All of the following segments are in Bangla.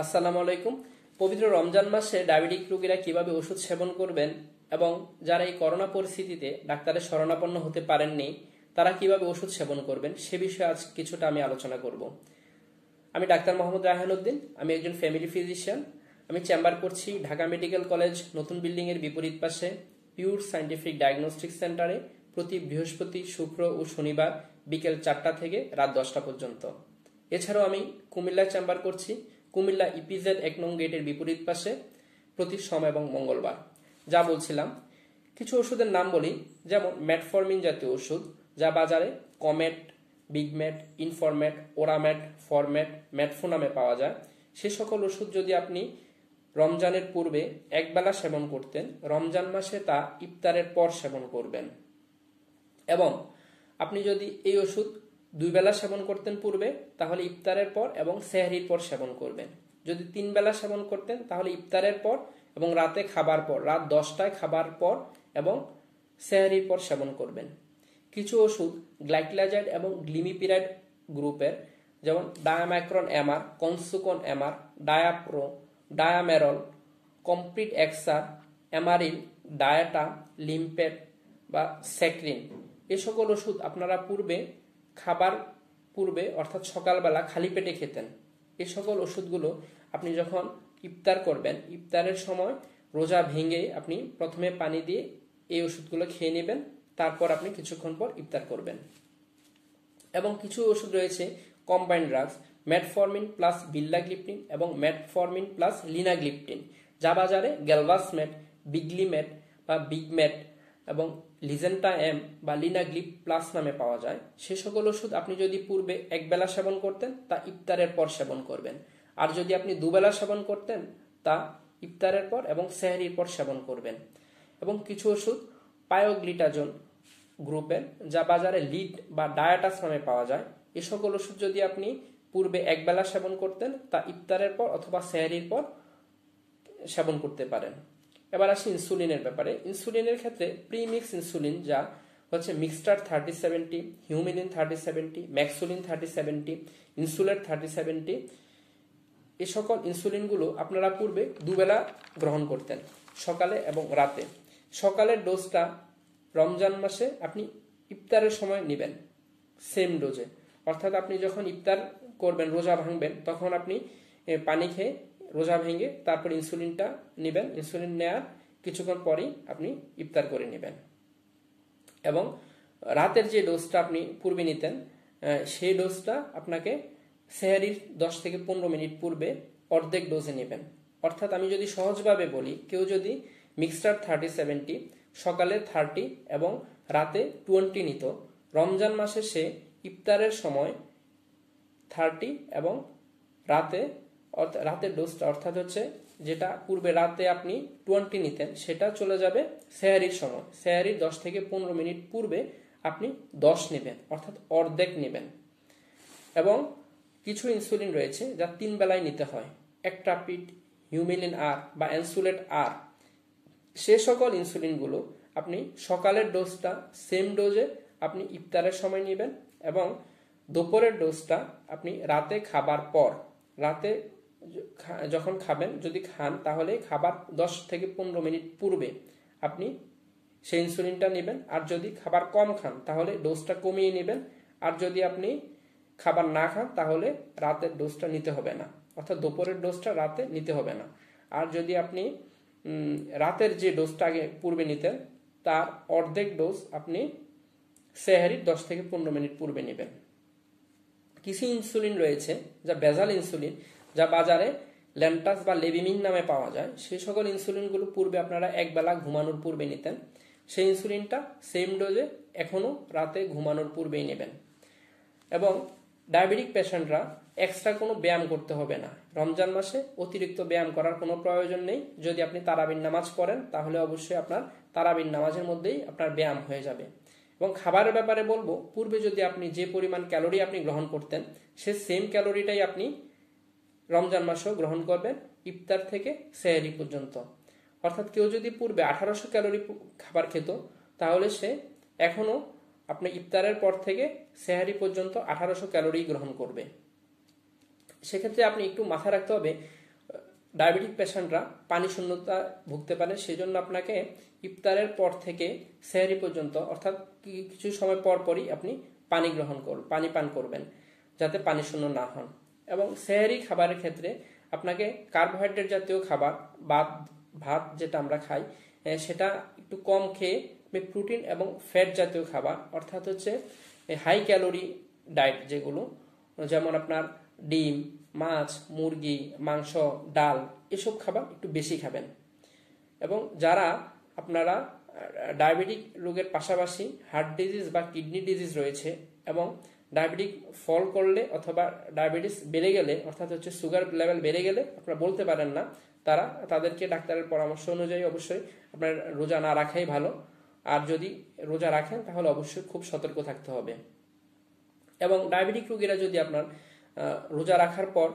আসসালামু আলাইকুম পবিত্র রমজান মাসে ডায়াবেটিক রোগীরা কিভাবে ওষুধ সেবন করবেন এবং যারা এই করোনা পরিস্থিতিতে ডাক্তারের শরণাপন্ন হতে পারেননি তারা কিভাবে ওষুধ সেবন করবেন সে বিষয়ে আজ কিছুটা আমি আলোচনা করব আমি ডাক্তার মোহাম্মদ রাহানুদ্দিন আমি একজন ফ্যামিলি ফিজিশিয়ান আমি চেম্বার করছি ঢাকা মেডিকেল কলেজ নতুন বিল্ডিং এর বিপরীত পাশে পিওর সায়েন্টিফিক ডায়াগনস্টিক সেন্টারে প্রতি বৃহস্পতি শুক্র ও শনিবার বিকেল চারটা থেকে রাত দশটা পর্যন্ত এছাড়াও আমি কুমিল্লা চেম্বার করছি কুমিল্লা ইপিজেড e এক নং গেটের বিপরীত পাশে প্রতি সম এবং মঙ্গলবার যা বলছিলাম কিছু ওষুধের নাম বলি যেমন ম্যাটফর্মিন জাতীয় ওষুধ যা বাজারে কমেট বিগম্যাট ইনফরম্যাট ওরাম্যাট ফরম্যাট ম্যাটফো নামে পাওয়া যায় সে সকল ওষুধ যদি আপনি রমজানের পূর্বে একবেলা সেবন করতেন রমজান মাসে তা ইফতারের পর সেবন করবেন এবং আপনি যদি এই ওষুধ দুই বেলা সেবন করতেন পূর্বে তাহলে ইফতারের পর এবং সেহরির পর সেবন করবেন যদি তিন বেলা সেবন করতেন তাহলে ইফতারের পর এবং রাতে খাবার পর রাত দশটায় খাবার পর এবং সেহরির পর সেবন করবেন কিছু ওষুধ গ্লাইক্লাজাইড এবং গ্লিমিপিরাইড গ্রুপের যেমন ডায়ামাইক্রন এমআর কনসুকন এমআর ডায়াপ্রো ডায়ামেরল কমপ্লিট এক্সার অ্যামারিন ডায়াটা লিম্পেট বা সেক্রিন এ সকল ওষুধ আপনারা পূর্বে খাবার পূর্বে অর্থাৎ সকালবেলা খালি পেটে খেতেন এ সকল ওষুধগুলো আপনি যখন ইফতার করবেন ইফতারের সময় রোজা ভেঙে আপনি প্রথমে পানি দিয়ে এই ওষুধগুলো খেয়ে নেবেন তারপর আপনি কিছুক্ষণ পর ইফতার করবেন এবং কিছু ওষুধ রয়েছে combined drugs metformin plus vildagliptin এবং ম্যাটফর্মিন প্লাস লিনাগ্লিপটিন যা বাজারে গ্যালভাস ম্যাট বিগলিম্যাট বা বিগম্যাট এবং লিজেন্টা এম বা লিনা গ্লিপ প্লাস নামে পাওয়া যায় সে সকল ওষুধ আপনি যদি পূর্বে একবেলা সেবন করতেন তা ইফতারের পর সেবন করবেন আর যদি আপনি দুবেলা সেবন করতেন তা ইফতারের পর এবং সেহারির পর সেবন করবেন এবং কিছু ওষুধ পায়োগ্লিটাজন গ্রুপের যা বাজারে লিড বা ডায়াটাস নামে পাওয়া যায় এ সকল ওষুধ যদি আপনি পূর্বে একবেলা সেবন করতেন তা ইফতারের পর অথবা সেহারির পর সেবন করতে পারেন এবার আসি ইনসুলিনের ব্যাপারে ইনসুলিনের ক্ষেত্রে প্রিমিক্স ইনসুলিন যা হচ্ছে Mixtard thirty seventy Humulin thirty seventy Maxulin thirty seventy Insulet thirty seventy এ সকল ইনসুলিনগুলো আপনারা পূর্বে দুবেলা গ্রহণ করতেন সকালে এবং রাতে সকালের ডোজটা রমজান মাসে আপনি ইফতারের সময় নেবেন সেম ডোজে অর্থাৎ আপনি যখন ইফতার করবেন রোজা ভাঙবেন তখন আপনি পানি খেয়ে রোজা ভেঙে তারপর ইনসুলিনটা নেবেন ইনসুলিন নেয়ার কিছুক্ষণ পরেই আপনি ইফতার করে নেবেন এবং রাতের যে ডোজটা আপনি পূর্বে নিতেন সেই ডোজটা আপনাকে সেহারির দশ থেকে পনেরো মিনিট পূর্বে অর্ধেক ডোজে নেবেন অর্থাৎ আমি যদি সহজভাবে বলি কেউ যদি মিক্সচার থার্টি সেভেন্টি সকালে থার্টি এবং রাতে টোয়েন্টি নিত রমজান মাসে সে ইফতারের সময় থার্টি এবং রাতে রাতের ডোজটা অর্থাৎ হচ্ছে যেটা পূর্বে রাতে আপনি টোয়েন্টি নিতেন সেটা চলে যাবে স্যারির সময় স্যারির দশ থেকে পনেরো মিনিট পূর্বে আপনি দশ নেবেন অর্থাৎ অর্ধেক নেবেন এবং কিছু ইনসুলিন রয়েছে যা তিন বেলায় নিতে হয় একট্রাপিড হিউমিলিন আর বা অ্যানসুলেট আর সে সকল ইনসুলিনগুলো আপনি সকালের ডোজটা সেম ডোজে আপনি ইফতারের সময় নেবেন এবং দুপুরের ডোজটা আপনি রাতে খাবার পর রাতে যখন খাবেন যদি খান তাহলে খাবার দশ থেকে পনেরো মিনিট পূর্বে আপনি সেই ইনসুলিনটা নেবেন আর যদি খাবার কম খান তাহলে ডোজটা কমিয়ে নেবেন আর যদি আপনি খাবার না খান তাহলে রাতের ডোজটা নিতে হবে না অর্থাৎ দুপুরের ডোজটা রাতে নিতে হবে না আর যদি আপনি রাতের যে ডোজটা আগে পূর্বে নিতেন তার অর্ধেক ডোজ আপনি সেহারির দশ থেকে পনেরো মিনিট পূর্বে নেবেন কিছু ইনসুলিন রয়েছে যা বেজাল ইনসুলিন যা বাজারে ল্যান্টাস বা লেবিমিন নামে পাওয়া যায় সেই সকল ইনসুলিনগুলো পূর্বে আপনারা একবেলা ঘুমানোর পূর্বে নিতেন সেই ইনসুলিনটা সেম ডোজে এখনও রাতে ঘুমানোর পূর্বেই নেবেন এবং ডায়াবেটিক পেশেন্টরা এক্সট্রা কোনো ব্যায়াম করতে হবে না রমজান মাসে অতিরিক্ত ব্যায়াম করার কোনো প্রয়োজন নেই যদি আপনি তারাবিন নামাজ পড়েন তাহলে অবশ্যই আপনার তারাবিন নামাজের মধ্যেই আপনার ব্যায়াম হয়ে যাবে এবং খাবারের ব্যাপারে বলবো পূর্বে যদি আপনি যে পরিমাণ ক্যালোরি আপনি গ্রহণ করতেন সে সেম ক্যালোরিটাই আপনি রমজান মাসেও গ্রহণ করবেন ইফতার থেকে সেহারি পর্যন্ত অর্থাৎ কেউ যদি পূর্বে আঠারোশো ক্যালোরি খাবার খেত তাহলে সে এখনও আপনি ইফতারের পর থেকে সেহারি পর্যন্ত আঠারোশো ক্যালোরি গ্রহণ করবে সেক্ষেত্রে আপনি একটু মাথায় রাখতে হবে ডায়াবেটিক পেশেন্টরা পানি শূন্যতা ভুগতে পারে সেজন্য আপনাকে ইফতারের পর থেকে সেহারি পর্যন্ত অর্থাৎ কিছু সময় পর পরই আপনি পানি গ্রহণ করুন পানি পান করবেন যাতে পানি শূন্য না হন এবং সেহারি খাবারের ক্ষেত্রে আপনাকে কার্বোহাইড্রেট জাতীয় খাবার ভাত ভাত যেটা আমরা খাই সেটা একটু কম খেয়ে প্রোটিন এবং ফ্যাট জাতীয় খাবার অর্থাৎ হচ্ছে হাই ক্যালোরি ডায়েট যেগুলো যেমন আপনার ডিম মাছ মুরগি মাংস ডাল এসব খাবার একটু বেশি খাবেন এবং যারা আপনারা ডায়াবেটিক রোগের পাশাপাশি হার্ট ডিজিজ বা কিডনি ডিজিজ রয়েছে এবং ডায়াবেটিক ফল করলে অথবা ডায়াবেটিস বেড়ে গেলে অর্থাৎ হচ্ছে সুগার লেভেল বেড়ে গেলে আপনারা বলতে পারেন না তারা তাদেরকে ডাক্তারের পরামর্শ অনুযায়ী অবশ্যই আপনার রোজা না রাখাই ভালো আর যদি রোজা রাখেন তাহলে অবশ্যই খুব সতর্ক থাকতে হবে এবং ডায়াবেটিক রোগীরা যদি আপনার রোজা রাখার পর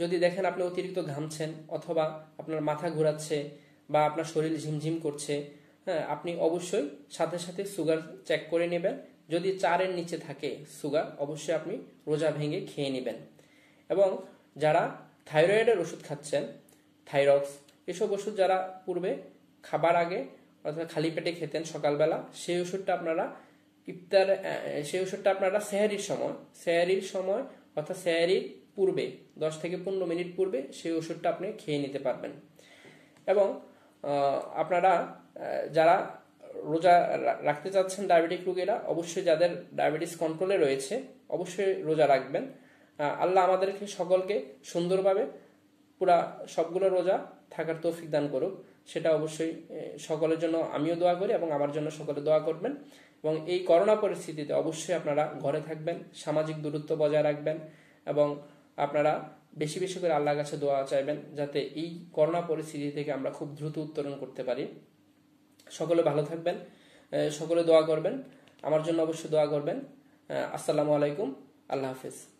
যদি দেখেন আপনি অতিরিক্ত ঘামছেন অথবা আপনার মাথা ঘোরাচ্ছে বা আপনার শরীর ঝিমঝিম করছে হ্যাঁ আপনি অবশ্যই সাথে সাথে সুগার চেক করে নেবেন যদি চারের নিচে থাকে সুগার অবশ্যই আপনি রোজা ভেঙে খেয়ে নেবেন এবং যারা থাইরয়েডের ওষুধ খাচ্ছেন থাইরক্স এসব ওষুধ যারা পূর্বে খাবার আগে অর্থাৎ খালি পেটে খেতেন সকালবেলা সেই ওষুধটা আপনারা ইফতার সেই ওষুধটা আপনারা সেহারির সময় সেহারির সময় অর্থাৎ সেহারির পূর্বে দশ থেকে পনেরো মিনিট পূর্বে সেই ওষুধটা আপনি খেয়ে নিতে পারবেন এবং আপনারা যারা রোজা রাখতে চাচ্ছেন ডায়াবেটিক রোগীরা অবশ্যই যাদের ডায়াবেটিস কন্ট্রোলে রয়েছে অবশ্যই রোজা রাখবেন আল্লাহ আমাদেরকে সকলকে সুন্দরভাবে পুরা সবগুলো রোজা থাকার তৌফিক দান করুক সেটা অবশ্যই সকলের জন্য আমিও দোয়া করি এবং আমার জন্য সকলে দোয়া করবেন এবং এই করোনা পরিস্থিতিতে অবশ্যই আপনারা ঘরে থাকবেন সামাজিক দূরত্ব বজায় রাখবেন এবং আপনারা বেশি বেশি করে আল্লাহর কাছে দোয়া চাইবেন যাতে এই করোনা পরিস্থিতি থেকে আমরা খুব দ্রুত উত্তরণ করতে পারি সকলে ভালো থাকবেন সকলে দোয়া করবেন আমার জন্য অবশ্যই দোয়া করবেন আসসালামু আলাইকুম আল্লাহ হাফিজ